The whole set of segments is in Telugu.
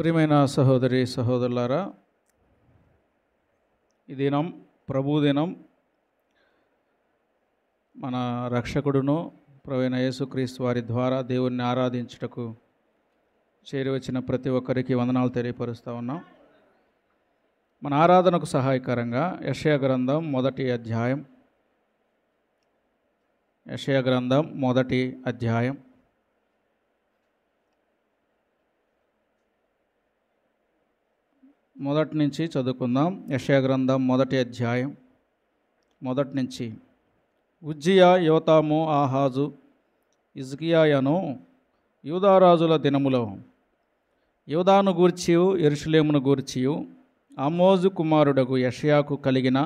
ప్రియమైన సహోదరి సహోదరులారా ఈ దినం ప్రభు దినం మన రక్షకుడును ప్రవీణ యేసుక్రీస్తు వారి ద్వారా దేవుణ్ణి ఆరాధించుటకు చేరివచ్చిన ప్రతి ఒక్కరికి వందనాలు తెలియపరుస్తూ ఉన్నాం మన ఆరాధనకు సహాయకరంగా యషయ గ్రంథం మొదటి అధ్యాయం యషయ గ్రంథం మొదటి అధ్యాయం మొదటి నుంచి చదువుకుందాం యశాగ్రంథం మొదటి అధ్యాయం మొదటి నుంచి ఉజ్జియా యువతాము ఆహాజు ఇజ్కియాయను యూదారాజుల దినములో యూదాను గూర్చియు ఎరుషులేమును గూర్చియు అమోజు కుమారుడకు యషయాకు కలిగిన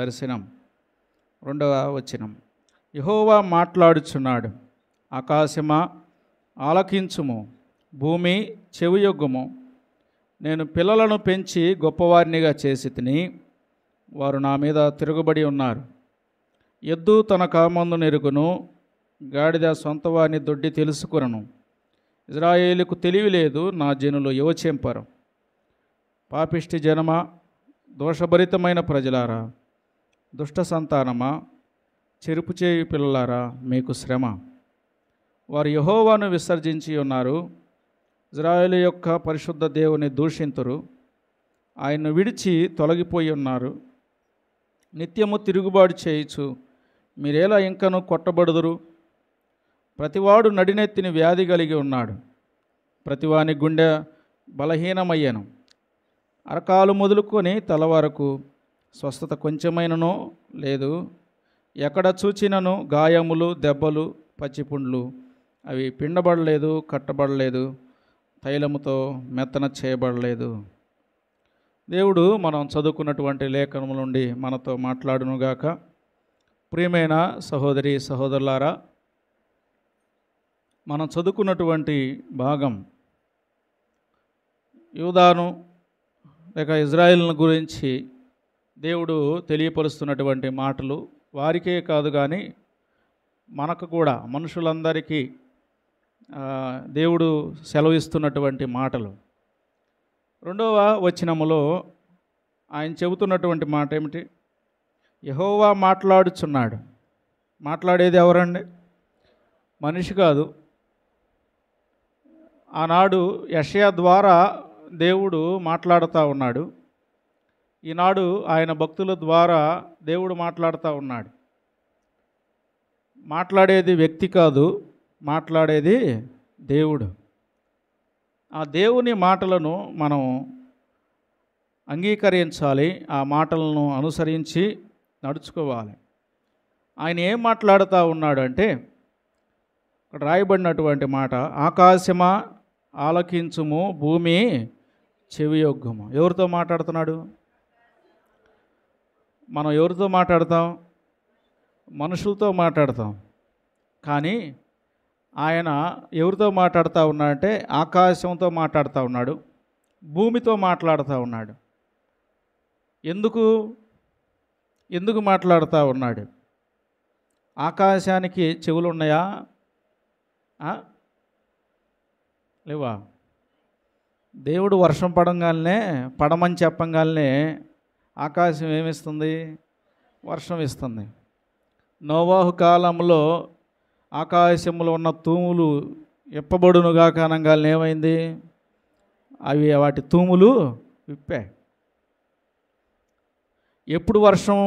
దర్శనం రెండవ వచనం యహోవా మాట్లాడుచున్నాడు ఆకాశమా ఆలకించుము భూమి చెవియొగ్గుము నేను పిల్లలను పెంచి గొప్పవారినిగా చేసి తిని వారు నా మీద తిరుగుబడి ఉన్నారు ఎద్దు తన కామందు నెరుగును గాడిద సొంత వారిని దొడ్డి తెలుసుకునను ఇజ్రాయేలుకు తెలివి లేదు నా జనులు యువచెంపరం పాపిష్టి జనమా దోషభరితమైన ప్రజలారా దుష్ట సంతానమా చెరుపు చేయు పిల్లలారా మీకు శ్రమ వారు యహోవాను విసర్జించి ఉన్నారు ఇజ్రాయేల్ యొక్క పరిశుద్ధ దేవుని దూషింతురు ఆయన్ను విడిచి తొలగిపోయి ఉన్నారు నిత్యము తిరుగుబాటు చేయొచ్చు మీరేలా ఇంకను కొట్టబడుదురు ప్రతివాడు నడినెత్తిని వ్యాధి కలిగి ఉన్నాడు ప్రతివాని గుండె బలహీనమయ్యాను అరకాలు మొదలుకొని తల వరకు స్వస్థత కొంచెమైననో లేదు ఎక్కడ చూచినను గాయములు దెబ్బలు పచ్చిపుండ్లు అవి పిండబడలేదు కట్టబడలేదు తైలముతో మెత్తన చేయబడలేదు దేవుడు మనం చదువుకున్నటువంటి లేఖనము నుండి మనతో మాట్లాడునుగాక ప్రియమైన సహోదరి సహోదరులారా మనం చదువుకున్నటువంటి భాగం యూదాను లేక ఇజ్రాయిల్ను గురించి దేవుడు తెలియపరుస్తున్నటువంటి మాటలు వారికే కాదు కానీ మనకు కూడా మనుషులందరికీ దేవుడు సెలవిస్తున్నటువంటి మాటలు రెండవ వచనములో ఆయన చెబుతున్నటువంటి మాట ఏమిటి యహోవా మాట్లాడుచున్నాడు మాట్లాడేది ఎవరండి మనిషి కాదు ఆనాడు యషయా ద్వారా దేవుడు మాట్లాడుతూ ఉన్నాడు ఈనాడు ఆయన భక్తుల ద్వారా దేవుడు మాట్లాడుతూ ఉన్నాడు మాట్లాడేది వ్యక్తి కాదు మాట్లాడేది దేవుడు ఆ దేవుని మాటలను మనం అంగీకరించాలి ఆ మాటలను అనుసరించి నడుచుకోవాలి ఆయన ఏం మాట్లాడుతూ ఉన్నాడు అంటే ఇక్కడ రాయబడినటువంటి మాట ఆకాశమా ఆలకించుము భూమి చెవియోగ్యము ఎవరితో మాట్లాడుతున్నాడు మనం ఎవరితో మాట్లాడతాం మనుషులతో మాట్లాడతాం కానీ ఆయన ఎవరితో మాట్లాడుతూ ఉన్నాడంటే ఆకాశంతో మాట్లాడుతూ ఉన్నాడు భూమితో మాట్లాడుతూ ఉన్నాడు ఎందుకు ఎందుకు మాట్లాడుతూ ఉన్నాడు ఆకాశానికి చెవులు ఉన్నాయా లేవా దేవుడు వర్షం పడంగానే పడమని చెప్పంగానే ఆకాశం ఏమిస్తుంది వర్షం ఇస్తుంది నోవాహు కాలంలో ఆకాశములో ఉన్న తూములు ఇప్పబడునుగా కారణంగా ఏమైంది అవి వాటి తూములు విప్పాయి ఎప్పుడు వర్షం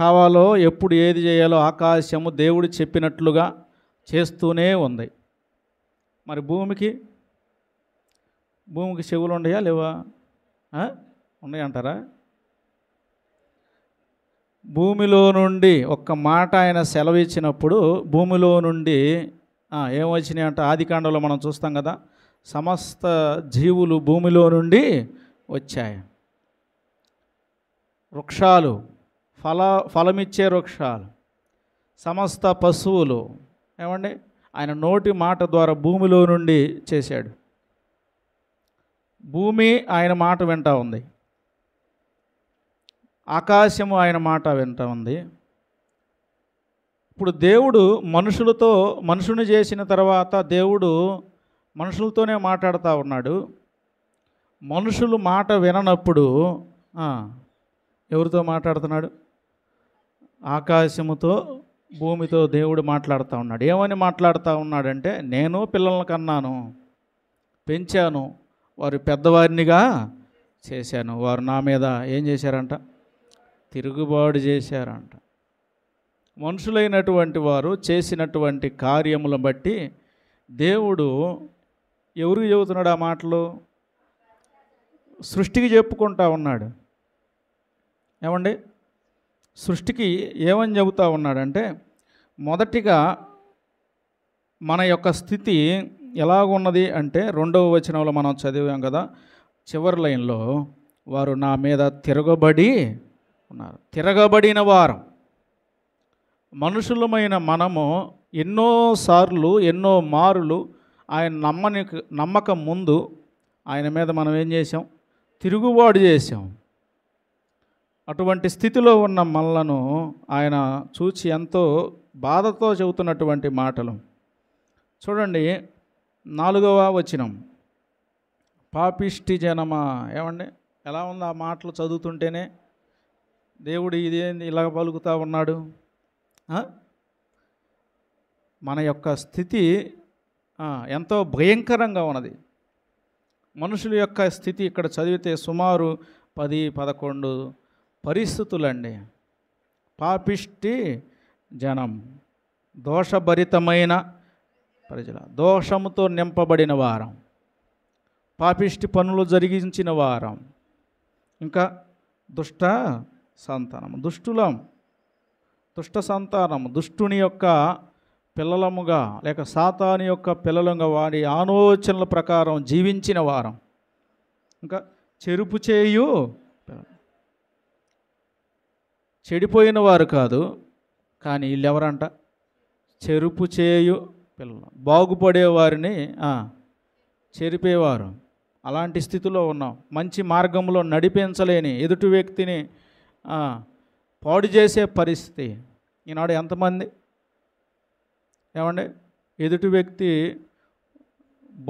కావాలో ఎప్పుడు ఏది చేయాలో ఆకాశము దేవుడు చెప్పినట్లుగా చేస్తూనే ఉంది మరి భూమికి భూమికి చెవులు ఉన్నాయా లేవా ఉన్నాయంటారా అంటారా భూమిలో నుండి ఒక్క మాట ఆయన సెలవిచ్చినప్పుడు భూమిలో నుండి ఏమొచ్చినాయి అంటే ఆది కాండలో మనం చూస్తాం కదా సమస్త జీవులు భూమిలో నుండి వచ్చాయి వృక్షాలు ఫల ఫలమిచ్చే వృక్షాలు సమస్త పశువులు ఏమండి ఆయన నోటి మాట ద్వారా భూమిలో నుండి చేశాడు భూమి ఆయన మాట వింటా ఉంది ఆకాశము ఆయన మాట వింటూ ఉంది ఇప్పుడు దేవుడు మనుషులతో మనుషుని చేసిన తర్వాత దేవుడు మనుషులతోనే మాట్లాడుతూ ఉన్నాడు మనుషులు మాట విననప్పుడు ఎవరితో మాట్లాడుతున్నాడు ఆకాశముతో భూమితో దేవుడు మాట్లాడుతూ ఉన్నాడు ఏమని మాట్లాడుతూ ఉన్నాడంటే నేను పిల్లలను కన్నాను పెంచాను వారు పెద్దవారినిగా చేశాను వారు నా మీద ఏం చేశారంట తిరుగుబాటు చేశారంట మనుషులైనటువంటి వారు చేసినటువంటి కార్యములను బట్టి దేవుడు ఎవరికి చెబుతున్నాడు ఆ మాటలు సృష్టికి చెప్పుకుంటా ఉన్నాడు ఏమండి సృష్టికి ఏమని చెబుతా ఉన్నాడంటే మొదటిగా మన యొక్క స్థితి ఎలాగున్నది అంటే రెండవ వచనంలో మనం చదివాం కదా చివరి లైన్లో వారు నా మీద తిరగబడి అనుకున్నారు తిరగబడిన వారం మనుషులమైన మనము ఎన్నోసార్లు ఎన్నో మారులు ఆయన నమ్మని నమ్మకం ముందు ఆయన మీద మనం ఏం చేసాం తిరుగుబాటు చేసాం అటువంటి స్థితిలో ఉన్న మనలను ఆయన చూచి ఎంతో బాధతో చెబుతున్నటువంటి మాటలు చూడండి నాలుగవ వచనం పాపిష్టి జనమా ఏమండి ఎలా ఉంది ఆ మాటలు చదువుతుంటేనే దేవుడు ఇదేంది ఇలా పలుకుతా ఉన్నాడు మన యొక్క స్థితి ఎంతో భయంకరంగా ఉన్నది మనుషుల యొక్క స్థితి ఇక్కడ చదివితే సుమారు పది పదకొండు పరిస్థితులండి పాపిష్టి జనం దోషభరితమైన ప్రజల దోషముతో నింపబడిన వారం పాపిష్టి పనులు జరిగించిన వారం ఇంకా దుష్ట సంతానము దుష్టులం దుష్ట సంతానము దుష్టుని యొక్క పిల్లలముగా లేక సాతాని యొక్క పిల్లలంగా వాడి ఆలోచనల ప్రకారం జీవించిన వారం ఇంకా చెరుపు చేయు చెడిపోయిన వారు కాదు కానీ వీళ్ళు ఎవరంట చెరుపు చేయు పిల్లలు బాగుపడేవారిని చెరిపేవారు అలాంటి స్థితిలో ఉన్నాం మంచి మార్గంలో నడిపించలేని ఎదుటి వ్యక్తిని పాడు చేసే పరిస్థితి ఈనాడు ఎంతమంది ఏమండి ఎదుటి వ్యక్తి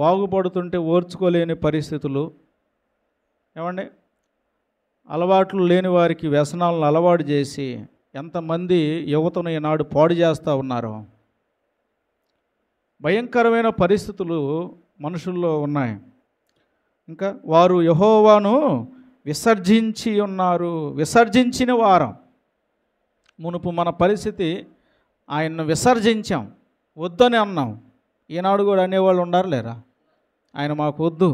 బాగుపడుతుంటే ఓర్చుకోలేని పరిస్థితులు ఏమండి అలవాట్లు లేని వారికి వ్యసనాలను అలవాటు చేసి ఎంతమంది యువతను ఈనాడు పాడు చేస్తూ ఉన్నారు భయంకరమైన పరిస్థితులు మనుషుల్లో ఉన్నాయి ఇంకా వారు యహోవాను విసర్జించి ఉన్నారు విసర్జించిన వారం మునుపు మన పరిస్థితి ఆయన్ను విసర్జించాం వద్దని అన్నాం ఈనాడు కూడా అనేవాళ్ళు ఉన్నారు లేరా ఆయన మాకు వద్దు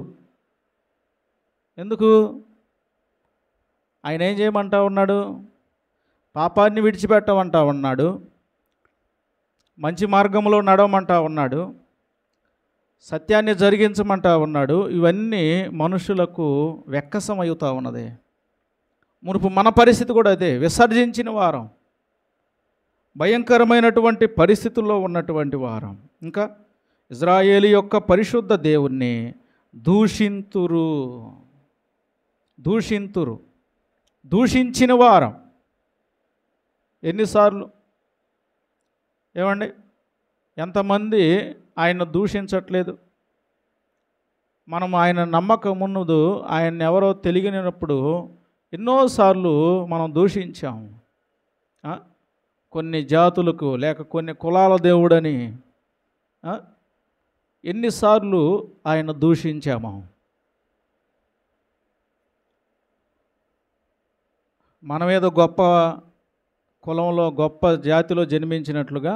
ఎందుకు ఆయన ఏం చేయమంటా ఉన్నాడు పాపాన్ని విడిచిపెట్టమంటా ఉన్నాడు మంచి మార్గంలో నడవమంటా ఉన్నాడు సత్యాన్ని జరిగించమంటా ఉన్నాడు ఇవన్నీ మనుషులకు వెక్కసమవుతా ఉన్నది మునుపు మన పరిస్థితి కూడా అదే విసర్జించిన వారం భయంకరమైనటువంటి పరిస్థితుల్లో ఉన్నటువంటి వారం ఇంకా ఇజ్రాయేలీ యొక్క పరిశుద్ధ దేవుణ్ణి దూషింతురు దూషింతురు దూషించిన వారం ఎన్నిసార్లు ఏమండి ఎంతమంది ఆయన దూషించట్లేదు మనం ఆయన నమ్మక ముందు ఆయన ఎవరో తెలియనప్పుడు ఎన్నోసార్లు మనం దూషించాము కొన్ని జాతులకు లేక కొన్ని కులాల దేవుడని ఎన్నిసార్లు ఆయన దూషించాము మనమేదో గొప్ప కులంలో గొప్ప జాతిలో జన్మించినట్లుగా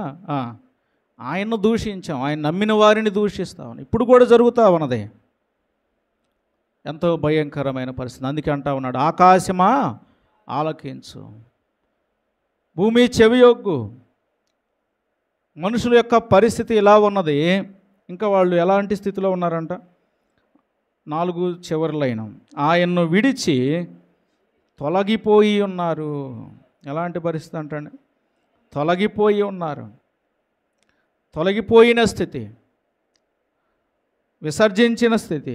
ఆయన్ను దూషించాం ఆయన నమ్మిన వారిని దూషిస్తాం ఇప్పుడు కూడా జరుగుతా ఉన్నది ఎంతో భయంకరమైన పరిస్థితి అందుకే అంటా ఉన్నాడు ఆకాశమా ఆలకించు భూమి చెవియొగ్గు మనుషుల యొక్క పరిస్థితి ఇలా ఉన్నది ఇంకా వాళ్ళు ఎలాంటి స్థితిలో ఉన్నారంట నాలుగు చివరిలైన ఆయన్ను విడిచి తొలగిపోయి ఉన్నారు ఎలాంటి పరిస్థితి అంటే తొలగిపోయి ఉన్నారు తొలగిపోయిన స్థితి విసర్జించిన స్థితి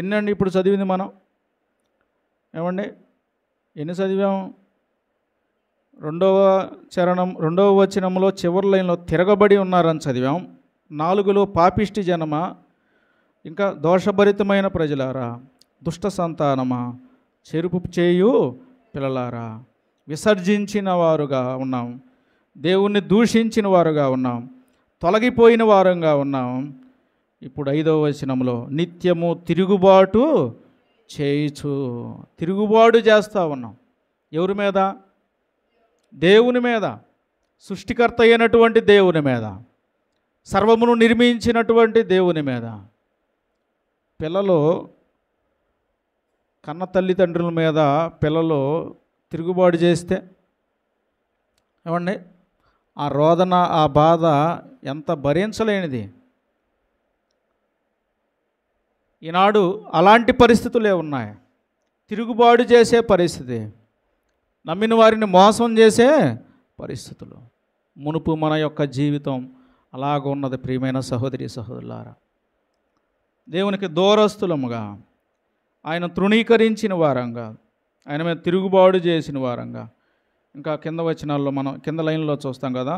ఎన్నండి ఇప్పుడు చదివింది మనం ఏమండి ఎన్ని చదివాం రెండవ చరణం రెండవ వచనంలో చివరి లైన్లో తిరగబడి ఉన్నారని చదివాం నాలుగులో పాపిష్టి జనమ ఇంకా దోషభరితమైన ప్రజలారా దుష్ట సంతానమా చెరుపు చేయు పిల్లలారా విసర్జించిన వారుగా ఉన్నాం దేవుణ్ణి దూషించిన వారుగా ఉన్నాం తొలగిపోయిన వారంగా ఉన్నాం ఇప్పుడు ఐదవ వచనంలో నిత్యము తిరుగుబాటు చేయుచు తిరుగుబాటు చేస్తూ ఉన్నాం ఎవరి మీద దేవుని మీద సృష్టికర్త అయినటువంటి దేవుని మీద సర్వమును నిర్మించినటువంటి దేవుని మీద పిల్లలు కన్న తల్లిదండ్రుల మీద పిల్లలు తిరుగుబాటు చేస్తే ఏమండి ఆ రోదన ఆ బాధ ఎంత భరించలేనిది ఈనాడు అలాంటి పరిస్థితులే ఉన్నాయి తిరుగుబాటు చేసే పరిస్థితి నమ్మిన వారిని మోసం చేసే పరిస్థితులు మునుపు మన యొక్క జీవితం అలాగున్నది ప్రియమైన సహోదరి సహోదరులారా దేవునికి దూరస్తులముగా ఆయన తృణీకరించిన వారంగా ఆయన మీద తిరుగుబాటు చేసిన వారంగా ఇంకా కింద వచనాల్లో మనం కింద లైన్లో చూస్తాం కదా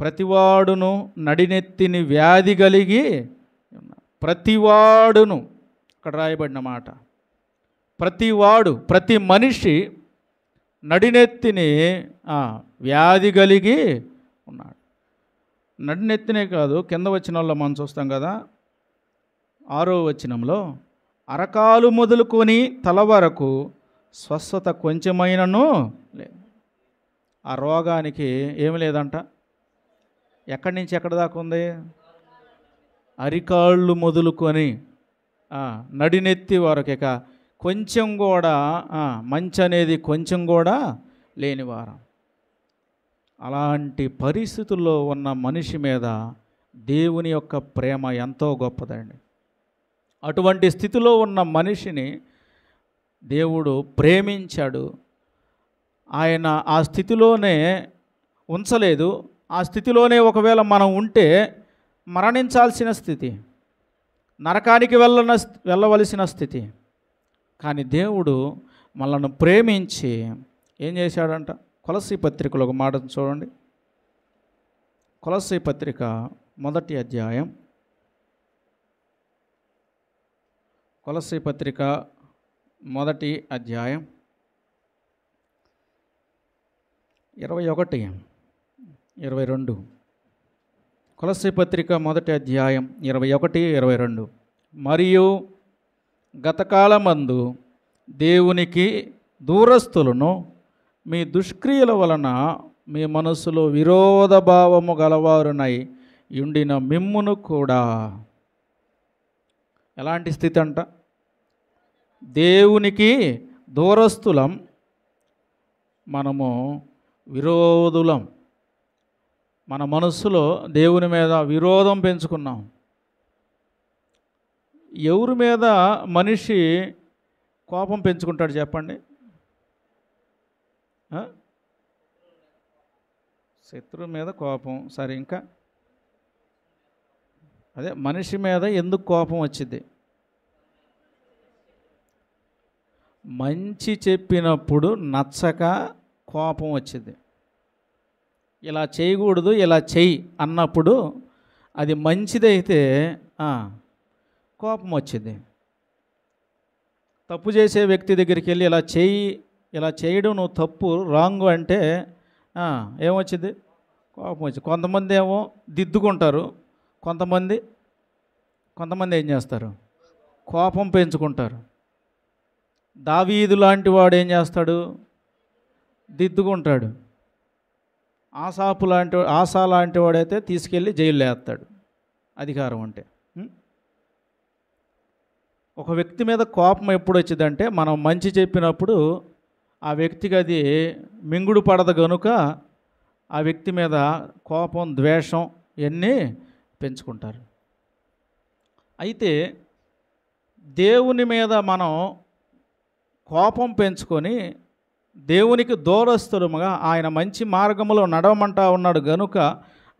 ప్రతివాడును నడినెత్తిని వ్యాధి కలిగి ప్రతివాడును అక్కడ రాయబడిన మాట ప్రతివాడు ప్రతి మనిషి నడినెత్తిని వ్యాధి కలిగి ఉన్నాడు నడినెత్తినే కాదు కింద వచ్చినాల్లో మనం చూస్తాం కదా ఆరో వచనంలో అరకాలు మొదలుకొని తల వరకు స్వస్థత కొంచెమైనను లేదు ఆ రోగానికి ఏమి లేదంట ఎక్కడి నుంచి ఎక్కడి దాకా ఉంది అరికాళ్ళు మొదలుకొని నడినెత్తి వారికి ఇక కొంచెం కూడా మంచి అనేది కొంచెం కూడా వారం అలాంటి పరిస్థితుల్లో ఉన్న మనిషి మీద దేవుని యొక్క ప్రేమ ఎంతో గొప్పదండి అటువంటి స్థితిలో ఉన్న మనిషిని దేవుడు ప్రేమించాడు ఆయన ఆ స్థితిలోనే ఉంచలేదు ఆ స్థితిలోనే ఒకవేళ మనం ఉంటే మరణించాల్సిన స్థితి నరకానికి వెళ్ళన వెళ్ళవలసిన స్థితి కానీ దేవుడు మనల్ని ప్రేమించి ఏం చేశాడంట కొలసీ పత్రికలో ఒక మాట చూడండి కొలసీ పత్రిక మొదటి అధ్యాయం కొలసీ పత్రిక మొదటి అధ్యాయం ఇరవై ఒకటి ఇరవై రెండు కొలసి పత్రిక మొదటి అధ్యాయం ఇరవై ఒకటి ఇరవై రెండు మరియు గతకాలమందు దేవునికి దూరస్తులను మీ దుష్క్రియల వలన మీ మనసులో విరోధ భావము గలవారునై ఉండిన మిమ్మును కూడా ఎలాంటి స్థితి అంట దేవునికి దూరస్తులం మనము విరోధులం మన మనస్సులో దేవుని మీద విరోధం పెంచుకున్నాం ఎవరి మీద మనిషి కోపం పెంచుకుంటాడు చెప్పండి శత్రువు మీద కోపం సరే ఇంకా అదే మనిషి మీద ఎందుకు కోపం వచ్చింది మంచి చెప్పినప్పుడు నచ్చక కోపం వచ్చింది ఇలా చేయకూడదు ఇలా చెయ్యి అన్నప్పుడు అది మంచిదైతే కోపం వచ్చింది తప్పు చేసే వ్యక్తి దగ్గరికి వెళ్ళి ఇలా చేయి ఇలా చేయడం నువ్వు తప్పు రాంగ్ అంటే ఏమొచ్చింది కోపం వచ్చింది కొంతమంది ఏమో దిద్దుకుంటారు కొంతమంది కొంతమంది ఏం చేస్తారు కోపం పెంచుకుంటారు దావీదు లాంటి వాడు ఏం చేస్తాడు దిద్దుకుంటాడు ఆసాపు లాంటి ఆశా లాంటి వాడైతే తీసుకెళ్ళి జైల్లో వేస్తాడు అధికారం అంటే ఒక వ్యక్తి మీద కోపం ఎప్పుడు వచ్చిందంటే మనం మంచి చెప్పినప్పుడు ఆ వ్యక్తికి అది మింగుడు పడదు గనుక ఆ వ్యక్తి మీద కోపం ద్వేషం ఇవన్నీ పెంచుకుంటారు అయితే దేవుని మీద మనం కోపం పెంచుకొని దేవునికి దూరస్థులముగా ఆయన మంచి మార్గంలో నడవమంటా ఉన్నాడు గనుక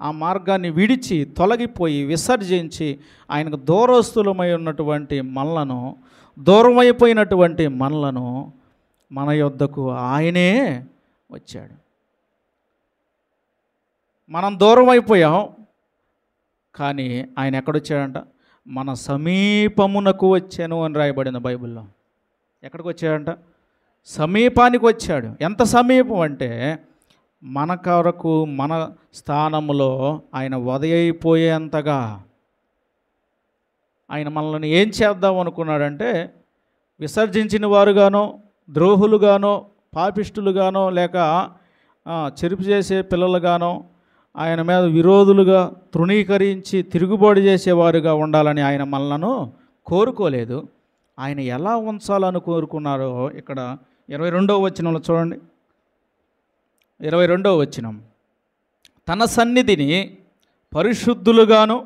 ఆ మార్గాన్ని విడిచి తొలగిపోయి విసర్జించి ఆయనకు దూరస్థులమై ఉన్నటువంటి మనలను దూరమైపోయినటువంటి మనలను మన యొద్దకు ఆయనే వచ్చాడు మనం దూరం అయిపోయాం కానీ ఆయన ఎక్కడొచ్చాడంట మన సమీపమునకు వచ్చాను అని రాయబడింది బైబిల్లో ఎక్కడికి వచ్చాడంట సమీపానికి వచ్చాడు ఎంత సమీపం అంటే మన కొరకు మన స్థానంలో ఆయన వదయైపోయేంతగా ఆయన మనల్ని ఏం చేద్దాం అనుకున్నాడంటే విసర్జించిన వారుగానో ద్రోహులుగానో పాపిష్టులుగానో లేక చెరుపు చేసే పిల్లలుగానో ఆయన మీద విరోధులుగా తృణీకరించి తిరుగుబాటు చేసేవారుగా ఉండాలని ఆయన మనలను కోరుకోలేదు ఆయన ఎలా ఉంచాలని కోరుకున్నారో ఇక్కడ ఇరవై రెండవ వచనంలో చూడండి ఇరవై రెండవ వచనం తన సన్నిధిని పరిశుద్ధులుగాను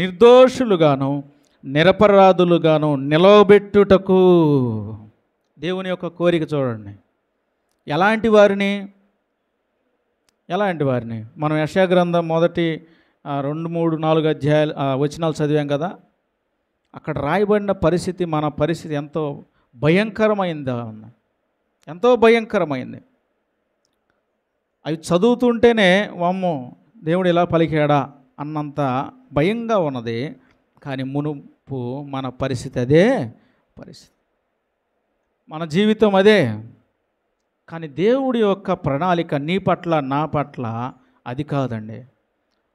నిర్దోషులుగాను నిరపరాధులుగాను నిలవబెట్టుటకు దేవుని యొక్క కోరిక చూడండి ఎలాంటి వారిని ఎలాంటి వారిని మనం యశాగ్రంథం మొదటి రెండు మూడు నాలుగు అధ్యాయాలు వచనాలు చదివాం కదా అక్కడ రాయబడిన పరిస్థితి మన పరిస్థితి ఎంతో భయంకరమైందా అన్న ఎంతో భయంకరమైంది అవి చదువుతుంటేనే వామ్మో దేవుడు ఇలా పలికాడా అన్నంత భయంగా ఉన్నది కానీ మునుపు మన పరిస్థితి అదే పరిస్థితి మన జీవితం అదే కానీ దేవుడి యొక్క ప్రణాళిక నీ పట్ల నా పట్ల అది కాదండి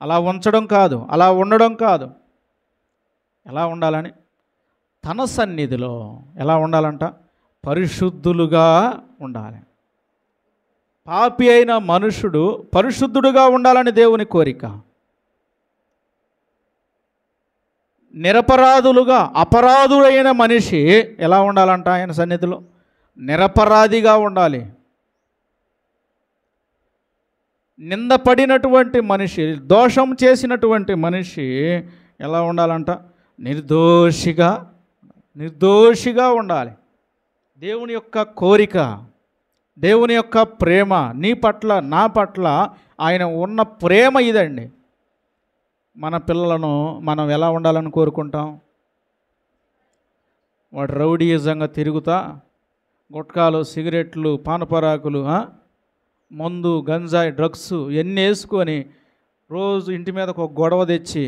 అలా ఉంచడం కాదు అలా ఉండడం కాదు ఎలా ఉండాలని తన సన్నిధిలో ఎలా ఉండాలంట పరిశుద్ధులుగా ఉండాలి పాపి అయిన మనుషుడు పరిశుద్ధుడుగా ఉండాలని దేవుని కోరిక నిరపరాధులుగా అపరాధుడైన మనిషి ఎలా ఉండాలంట ఆయన సన్నిధిలో నిరపరాధిగా ఉండాలి నిందపడినటువంటి మనిషి దోషం చేసినటువంటి మనిషి ఎలా ఉండాలంట నిర్దోషిగా నిర్దోషిగా ఉండాలి దేవుని యొక్క కోరిక దేవుని యొక్క ప్రేమ నీ పట్ల నా పట్ల ఆయన ఉన్న ప్రేమ ఇదండి మన పిల్లలను మనం ఎలా ఉండాలని కోరుకుంటాం వాడు రౌడీయిజంగా తిరుగుతా గుట్కాలు సిగరెట్లు పానపరాకులు మందు గంజాయి డ్రగ్స్ ఇవన్నీ వేసుకొని రోజు ఇంటి మీదకు ఒక గొడవ తెచ్చి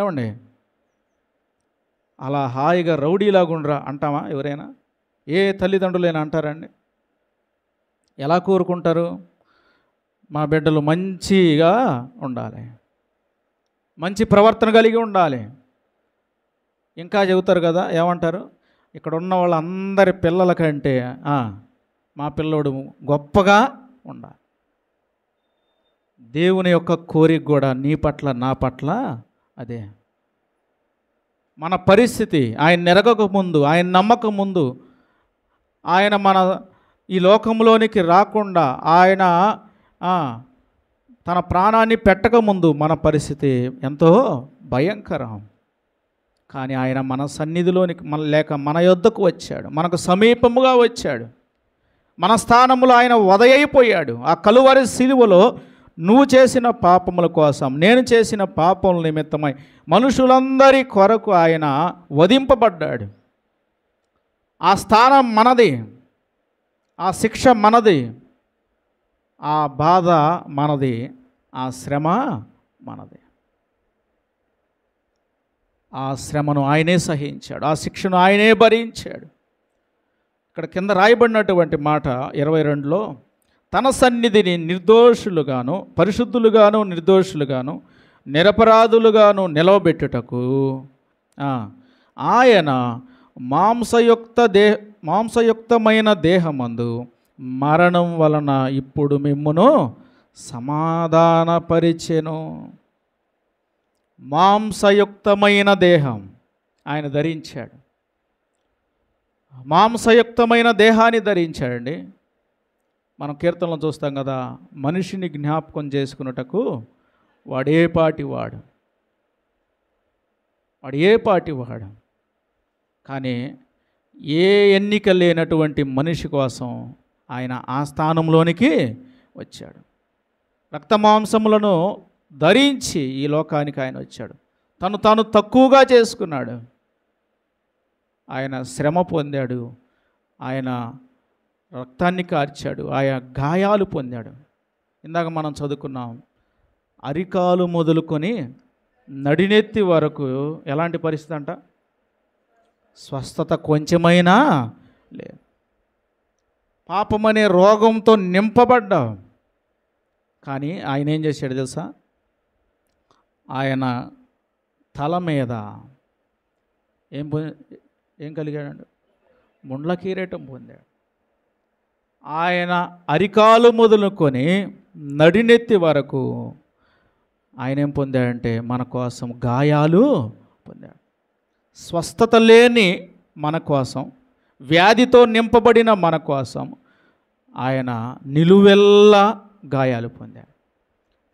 ఏమండి అలా హాయిగా రౌడీలాగుండ్రా అంటామా ఎవరైనా ఏ తల్లిదండ్రులైనా అంటారండి ఎలా కోరుకుంటారు మా బిడ్డలు మంచిగా ఉండాలి మంచి ప్రవర్తన కలిగి ఉండాలి ఇంకా చెబుతారు కదా ఏమంటారు ఇక్కడ ఉన్న వాళ్ళందరి పిల్లల కంటే మా పిల్లోడు గొప్పగా ఉండాలి దేవుని యొక్క కోరిక కూడా నీ పట్ల నా పట్ల అదే మన పరిస్థితి ఆయన నెరగక ముందు ఆయన నమ్మక ముందు ఆయన మన ఈ లోకంలోనికి రాకుండా ఆయన తన ప్రాణాన్ని పెట్టకముందు మన పరిస్థితి ఎంతో భయంకరం కానీ ఆయన మన సన్నిధిలోనికి మన లేక మన యొద్దకు వచ్చాడు మనకు సమీపముగా వచ్చాడు మన స్థానంలో ఆయన వదయైపోయాడు ఆ కలువరి సిలువలో నువ్వు చేసిన పాపముల కోసం నేను చేసిన పాపముల నిమిత్తమై మనుషులందరి కొరకు ఆయన వధింపబడ్డాడు ఆ స్థానం మనది ఆ శిక్ష మనది ఆ బాధ మనది ఆ శ్రమ మనది ఆ శ్రమను ఆయనే సహించాడు ఆ శిక్షను ఆయనే భరించాడు ఇక్కడ కింద రాయబడినటువంటి మాట ఇరవై రెండులో తన సన్నిధిని నిర్దోషులుగాను పరిశుద్ధులుగాను నిర్దోషులుగాను నిరపరాధులుగాను నిలవబెట్టుటకు ఆయన మాంసయుక్త దేహ మాంసయుక్తమైన దేహమందు మరణం వలన ఇప్పుడు మిమ్మును సమాధానపరిచెను మాంసయుక్తమైన దేహం ఆయన ధరించాడు మాంసయుక్తమైన దేహాన్ని ధరించాడండి మనం కీర్తనలో చూస్తాం కదా మనిషిని జ్ఞాపకం చేసుకున్నటకు వాడేపాటి వాడు వాడు ఏ పాటి వాడు కానీ ఏ ఎన్నిక లేనటువంటి మనిషి కోసం ఆయన ఆ స్థానంలోనికి వచ్చాడు రక్త మాంసములను ధరించి ఈ లోకానికి ఆయన వచ్చాడు తను తాను తక్కువగా చేసుకున్నాడు ఆయన శ్రమ పొందాడు ఆయన రక్తాన్ని కార్చాడు ఆయా గాయాలు పొందాడు ఇందాక మనం చదువుకున్నాం అరికాలు మొదలుకొని నడినెత్తి వరకు ఎలాంటి పరిస్థితి అంట స్వస్థత కొంచెమైనా లే పాపమనే రోగంతో నింపబడ్డాం కానీ ఆయన ఏం చేశాడు తెలుసా ఆయన తల మీద ఏం ఏం కలిగాడండి ముండ్ల కీరేటం పొందాడు ఆయన అరికాలు మొదలుకొని నడినెత్తి వరకు ఆయన ఏం పొందాడంటే మన కోసం గాయాలు పొందాడు స్వస్థత లేని మన కోసం వ్యాధితో నింపబడిన మన కోసం ఆయన నిలువెల్లా గాయాలు పొందాడు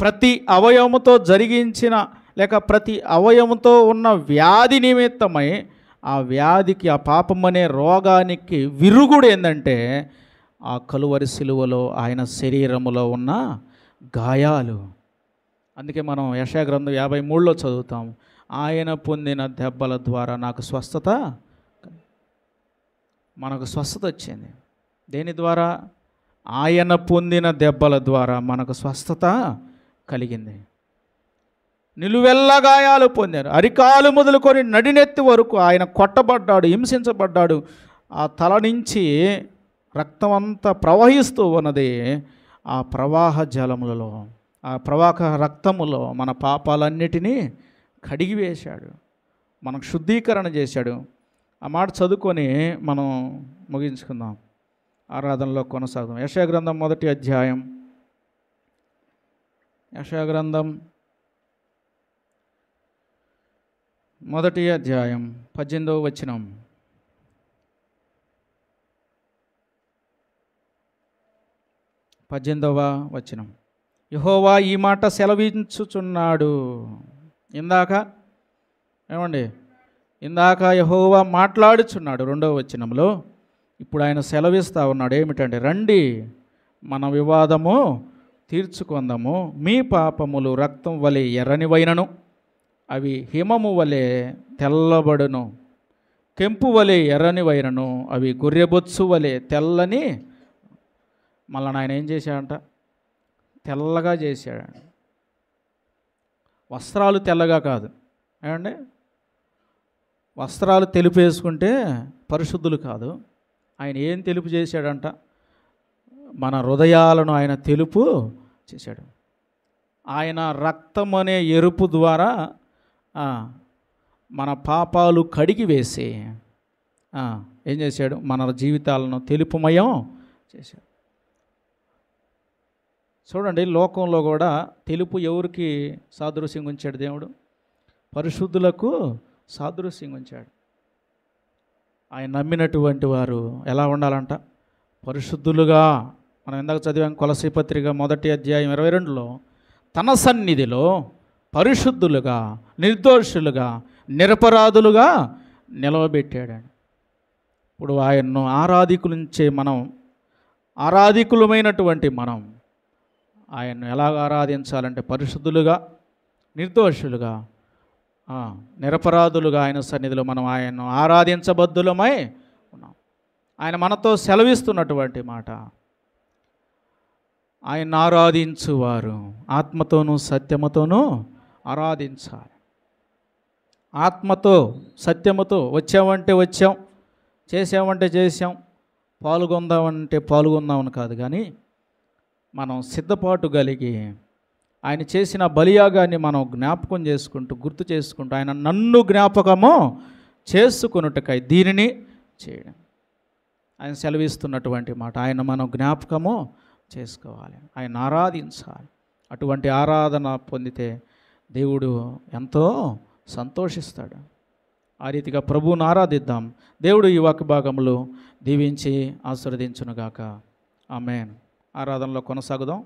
ప్రతి అవయవముతో జరిగించిన లేక ప్రతి అవయవంతో ఉన్న వ్యాధి నిమిత్తమై ఆ వ్యాధికి ఆ పాపం అనే రోగానికి విరుగుడు ఏంటంటే ఆ కలువరి సిలువలో ఆయన శరీరములో ఉన్న గాయాలు అందుకే మనం యశాగ్రంథం యాభై మూడులో చదువుతాం ఆయన పొందిన దెబ్బల ద్వారా నాకు స్వస్థత మనకు స్వస్థత వచ్చింది దేని ద్వారా ఆయన పొందిన దెబ్బల ద్వారా మనకు స్వస్థత కలిగింది నిలువెల్ల గాయాలు పొందారు అరికాలు మొదలుకొని నడినెత్తి వరకు ఆయన కొట్టబడ్డాడు హింసించబడ్డాడు ఆ తల నుంచి రక్తం అంతా ప్రవహిస్తూ ఉన్నది ఆ ప్రవాహ జలములలో ఆ ప్రవాహ రక్తములో మన పాపాలన్నిటినీ కడిగివేశాడు మనకు శుద్ధీకరణ చేశాడు ఆ మాట చదువుకొని మనం ముగించుకుందాం ఆరాధనలో కొనసాగుదాం యశాగ్రంథం మొదటి అధ్యాయం యశాగ్రంథం మొదటి అధ్యాయం పద్దెనిమిదవ వచ్చినాం పద్దెనిమిదవ వచనం యహోవా ఈ మాట సెలవించుచున్నాడు ఇందాక ఏమండి ఇందాక యహోవా మాట్లాడుచున్నాడు రెండవ వచనంలో ఇప్పుడు ఆయన సెలవిస్తూ ఉన్నాడు ఏమిటంటే రండి మన వివాదము తీర్చుకుందాము మీ పాపములు రక్తం వలె ఎర్రనివైనను అవి హిమము వలె తెల్లబడును కెంపు వలె ఎర్రనివైనను అవి గొర్రెబొత్సు వలె తెల్లని మళ్ళీ ఆయన ఏం చేశాడంట తెల్లగా చేశాడండి వస్త్రాలు తెల్లగా కాదు ఏమండి వస్త్రాలు తెలుపు వేసుకుంటే పరిశుద్ధులు కాదు ఆయన ఏం తెలుపు చేశాడంట మన హృదయాలను ఆయన తెలుపు చేశాడు ఆయన రక్తం అనే ఎరుపు ద్వారా మన పాపాలు కడిగి వేసి ఏం చేశాడు మన జీవితాలను తెలుపుమయం చేశాడు చూడండి లోకంలో కూడా తెలుపు ఎవరికి సాదృశ్యం ఉంచాడు దేవుడు పరిశుద్ధులకు సాదృశ్యం ఉంచాడు ఆయన నమ్మినటువంటి వారు ఎలా ఉండాలంట పరిశుద్ధులుగా మనం ఇందాక చదివాం కొలసీ పత్రిక మొదటి అధ్యాయం ఇరవై రెండులో తన సన్నిధిలో పరిశుద్ధులుగా నిర్దోషులుగా నిరపరాధులుగా నిలవబెట్టాడు ఇప్పుడు ఆయన్ను ఆరాధికులుంచే మనం ఆరాధికులమైనటువంటి మనం ఆయన్ను ఎలాగ ఆరాధించాలంటే పరిశుద్ధులుగా నిర్దోషులుగా నిరపరాధులుగా ఆయన సన్నిధిలో మనం ఆయన్ను ఆరాధించబద్ధులమై ఉన్నాం ఆయన మనతో సెలవిస్తున్నటువంటి మాట ఆయన్ని ఆరాధించువారు ఆత్మతోనూ సత్యముతోనూ ఆరాధించాలి ఆత్మతో సత్యముతో వచ్చామంటే వచ్చాం చేసామంటే చేసాం పాల్గొందామంటే పాల్గొందామని కాదు కానీ మనం సిద్ధపాటు కలిగి ఆయన చేసిన బలియాగాన్ని మనం జ్ఞాపకం చేసుకుంటూ గుర్తు చేసుకుంటూ ఆయన నన్ను జ్ఞాపకము చేసుకున్నట్టుకై దీనిని చేయడం ఆయన సెలవిస్తున్నటువంటి మాట ఆయన మనం జ్ఞాపకము చేసుకోవాలి ఆయన ఆరాధించాలి అటువంటి ఆరాధన పొందితే దేవుడు ఎంతో సంతోషిస్తాడు ఆ రీతిగా ప్రభువును ఆరాధిద్దాం దేవుడు ఈ వాక్య భాగంలో దీవించి ఆశీర్వదించునుగాక ఆమెను ఆరాధనలో కొనసాగుదాం